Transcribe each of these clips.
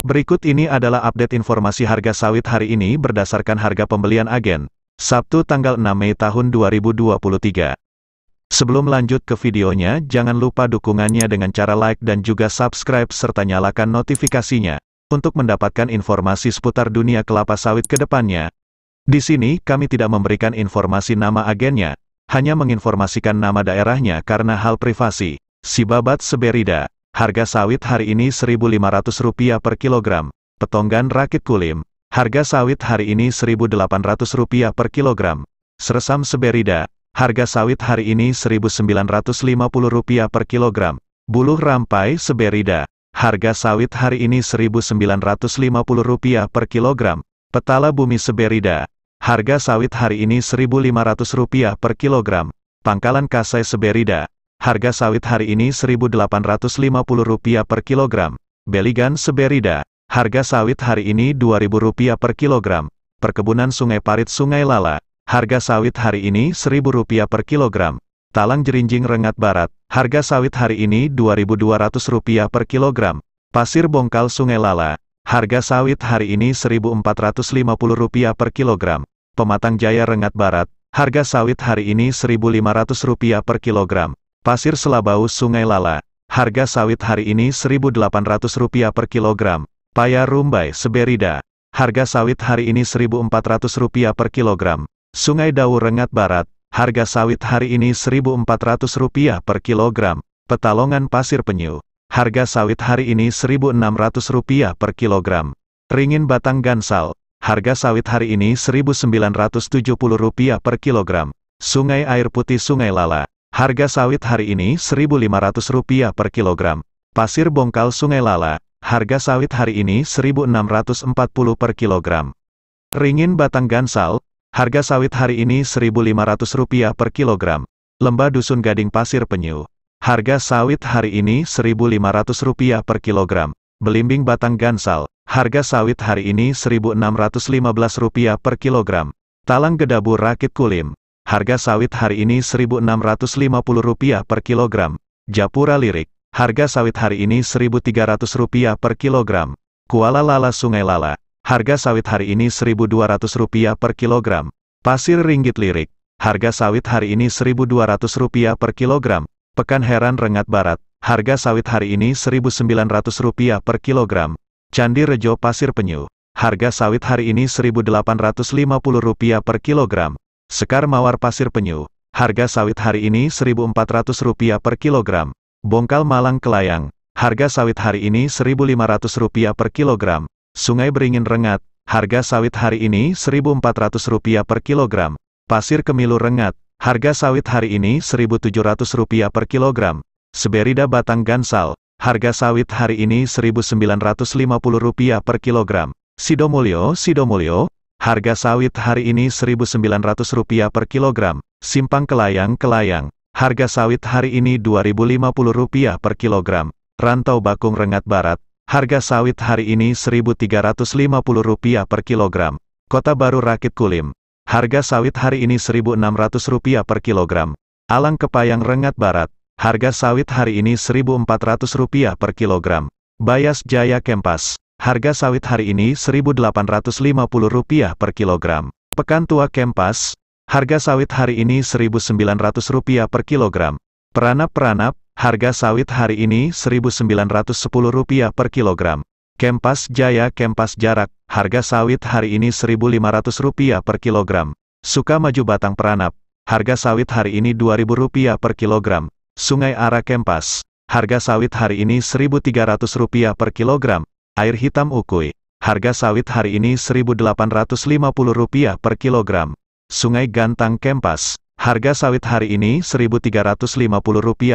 Berikut ini adalah update informasi harga sawit hari ini berdasarkan harga pembelian agen, Sabtu tanggal 6 Mei tahun 2023. Sebelum lanjut ke videonya, jangan lupa dukungannya dengan cara like dan juga subscribe serta nyalakan notifikasinya, untuk mendapatkan informasi seputar dunia kelapa sawit ke depannya. Di sini kami tidak memberikan informasi nama agennya, hanya menginformasikan nama daerahnya karena hal privasi. Sibabat Seberida, harga sawit hari ini Rp1.500 per kilogram. Petonggan Rakit Kulim, harga sawit hari ini Rp1.800 per kilogram. Seresam Seberida, harga sawit hari ini Rp1.950 per kilogram. Buluh Rampai Seberida, harga sawit hari ini Rp1.950 per kilogram. Petala Bumi Seberida, Harga sawit hari ini Rp1.500 per kilogram. Pangkalan Kasai Seberida. Harga sawit hari ini Rp1.850 per kilogram. Beligan Seberida. Harga sawit hari ini Rp2.000 per kilogram. Perkebunan Sungai Parit Sungai Lala. Harga sawit hari ini Rp1.000 per kilogram. Talang Jerinjing Rengat Barat. Harga sawit hari ini Rp2.200 per kilogram. Pasir Bongkal Sungai Lala. Harga sawit hari ini Rp1.450 per kilogram. Pematang Jaya Rengat Barat, harga sawit hari ini Rp1.500 per kilogram. Pasir Selabau Sungai Lala, harga sawit hari ini Rp1.800 per kilogram. Paya Rumbai Seberida, harga sawit hari ini Rp1.400 per kilogram. Sungai Dau Rengat Barat, harga sawit hari ini Rp1.400 per kilogram. Petalongan Pasir Penyu, harga sawit hari ini Rp1.600 per kilogram. Ringin Batang Gansal, Harga sawit hari ini Rp1.970 per kilogram. Sungai air putih Sungai Lala. Harga sawit hari ini Rp1.500 per kilogram. Pasir bongkal Sungai Lala. Harga sawit hari ini Rp1.640 per kilogram. Ringin batang gansal. Harga sawit hari ini Rp1.500 per kilogram. Lembah Dusun Gading Pasir Penyu. Harga sawit hari ini Rp1.500 per kilogram. Belimbing batang gansal. Harga sawit hari ini Rp1.615 per kilogram. Talang Gedabu Rakit Kulim. Harga sawit hari ini Rp1.650 per kilogram. Japura Lirik. Harga sawit hari ini Rp1.300 per kilogram. Kuala Lala Sungai Lala. Harga sawit hari ini Rp1.200 per kilogram. Pasir Ringgit Lirik. Harga sawit hari ini Rp1.200 per kilogram. Pekan Heran Rengat Barat. Harga sawit hari ini Rp1.900 per kilogram. Candi Rejo Pasir Penyu. Harga sawit hari ini Rp1.850 per kilogram. Sekar Mawar Pasir Penyu. Harga sawit hari ini Rp1.400 per kilogram. Bongkal Malang Kelayang. Harga sawit hari ini Rp1.500 per kilogram. Sungai Beringin Rengat. Harga sawit hari ini Rp1.400 per kilogram. Pasir Kemilu Rengat. Harga sawit hari ini Rp1.700 per kilogram. Seberida Batang Gansal. Harga sawit hari ini Rp1.950 per kilogram. Sidomulyo, Sidomulyo, harga sawit hari ini Rp1.900 per kilogram. Simpang Kelayang, Kelayang, harga sawit hari ini Rp2.050 per kilogram. Rantau Bakung Rengat Barat, harga sawit hari ini Rp1.350 per kilogram. Kota Baru Rakit Kulim, harga sawit hari ini Rp1.600 per kilogram. Alang Kepayang Rengat Barat, Harga sawit hari ini Rp1.400 per kilogram. Bayas Jaya Kempas. Harga sawit hari ini Rp1.850 per kilogram. Pekan Tua Kempas. Harga sawit hari ini Rp1.900 per kilogram. Peranap-peranap, harga sawit hari ini Rp1.910 per kilogram. Kempas Jaya Kempas Jarak, harga sawit hari ini Rp1.500 per kilogram. Suka Maju Batang Peranap, harga sawit hari ini Rp2.000 per kilogram. Sungai Ara Kempas. Harga sawit hari ini Rp1.300 per kilogram. Air hitam Ukui. Harga sawit hari ini Rp1.850 per kilogram. Sungai Gantang Kempas. Harga sawit hari ini Rp1.350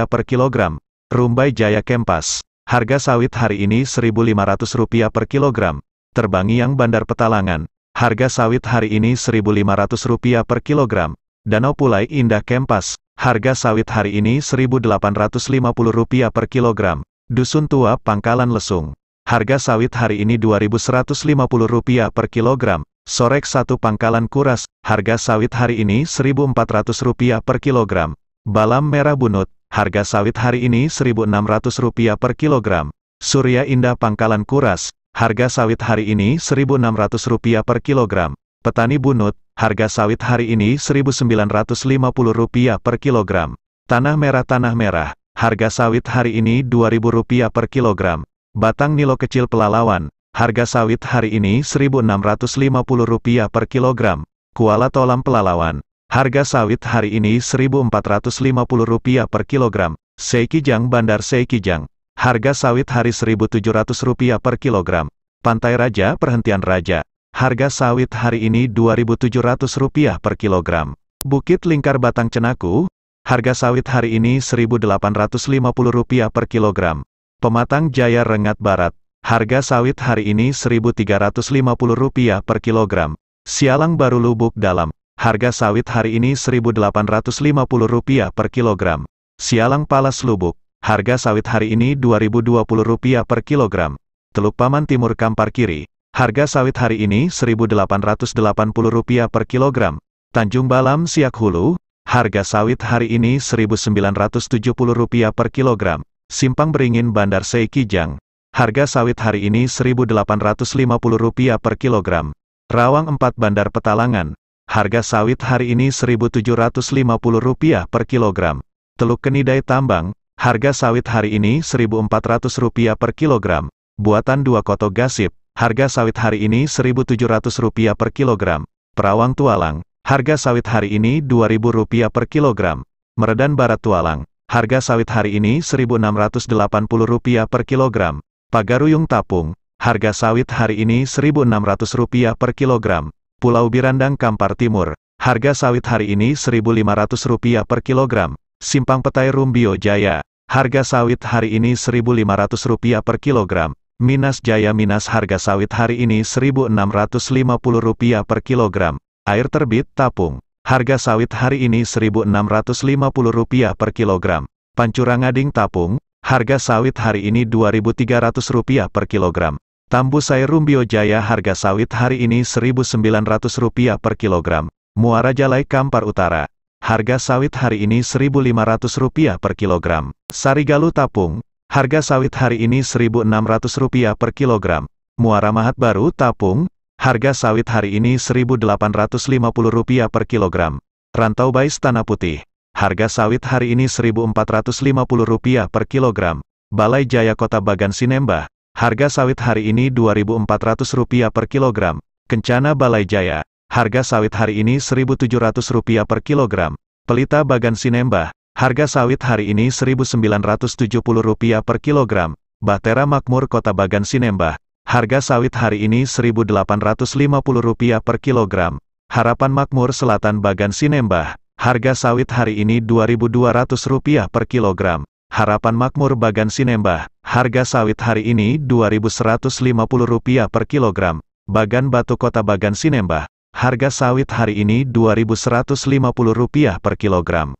per kilogram. Rumbai Jaya Kempas. Harga sawit hari ini Rp1.500 per kilogram. Terbangiang Bandar Petalangan. Harga sawit hari ini Rp1.500 per kilogram. Danau Pulai Indah Kempas. Harga sawit hari ini Rp1.850 per kilogram. Dusun Tua Pangkalan Lesung. Harga sawit hari ini Rp2.150 per kilogram. Sorek satu Pangkalan Kuras. Harga sawit hari ini Rp1.400 per kilogram. Balam Merah Bunut. Harga sawit hari ini Rp1.600 per kilogram. Surya Indah Pangkalan Kuras. Harga sawit hari ini Rp1.600 per kilogram petani bunut, harga sawit hari ini Rp1.950 per kilogram. Tanah merah Tanah merah, harga sawit hari ini Rp2.000 per kilogram. Batang nilo kecil pelalawan, harga sawit hari ini Rp1.650 per kilogram. Kuala tolam pelalawan, harga sawit hari ini Rp1.450 per kilogram. Seikijang Bandar Seikijang, harga sawit hari Rp1.700 per kilogram. Pantai Raja Perhentian Raja, Harga sawit hari ini Rp2.700 per kilogram. Bukit Lingkar Batang Cenaku, harga sawit hari ini Rp1.850 per kilogram. Pematang Jaya Rengat Barat, harga sawit hari ini Rp1.350 per kilogram. Sialang Baru Lubuk Dalam, harga sawit hari ini Rp1.850 per kilogram. Sialang Palas Lubuk, harga sawit hari ini Rp2.020 per kilogram. Teluk Paman Timur Kampar Kiri, Harga sawit hari ini Rp1.880 per kilogram. Tanjung Balam Siak Hulu, harga sawit hari ini Rp1.970 per kilogram. Simpang Beringin Bandar Seikijang, harga sawit hari ini Rp1.850 per kilogram. Rawang 4 Bandar Petalangan, harga sawit hari ini Rp1.750 per kilogram. Teluk Kenidai Tambang, harga sawit hari ini Rp1.400 per kilogram. Buatan dua koto gasip, Harga sawit hari ini Rp1.700 per kilogram. Perawang tualang, harga sawit hari ini Rp2.000 per kilogram. Meredan barat tualang, harga sawit hari ini Rp1.680 per kilogram. Pagaruyung tapung, harga sawit hari ini Rp1.600 per kilogram. Pulau Birandang Kampar Timur, harga sawit hari ini Rp1.500 per kilogram. Simpang Petai Rumbio Jaya, harga sawit hari ini Rp1.500 per kilogram. Minas Jaya Minas harga sawit hari ini Rp1.650 per kilogram. Air terbit tapung. Harga sawit hari ini Rp1.650 per kilogram. Pancurangading tapung. Harga sawit hari ini Rp2.300 per kilogram. Tambu Tambusai Rumbio Jaya harga sawit hari ini Rp1.900 per kilogram. Muara Jalai Kampar Utara. Harga sawit hari ini Rp1.500 per kilogram. Sarigalu tapung. Harga sawit hari ini Rp1.600 per kilogram. Muara Mahat Baru, Tapung, harga sawit hari ini Rp1.850 per kilogram. Rantau Bais Tanah Putih, harga sawit hari ini Rp1.450 per kilogram. Balai Jaya Kota Bagan Sinembah, harga sawit hari ini Rp2.400 per kilogram. Kencana Balai Jaya, harga sawit hari ini Rp1.700 per kilogram. Pelita Bagan Sinembah, Harga sawit hari ini Rp1.970 per kilogram, Batera Makmur Kota Bagan Sinembah. Harga sawit hari ini Rp1.850 per kilogram, Harapan Makmur Selatan Bagan Sinembah. Harga sawit hari ini Rp2.200 per kilogram, Harapan Makmur Bagan Sinembah. Harga sawit hari ini Rp2.150 per kilogram, Bagan Batu Kota Bagan Sinembah. Harga sawit hari ini Rp2.150 per kilogram.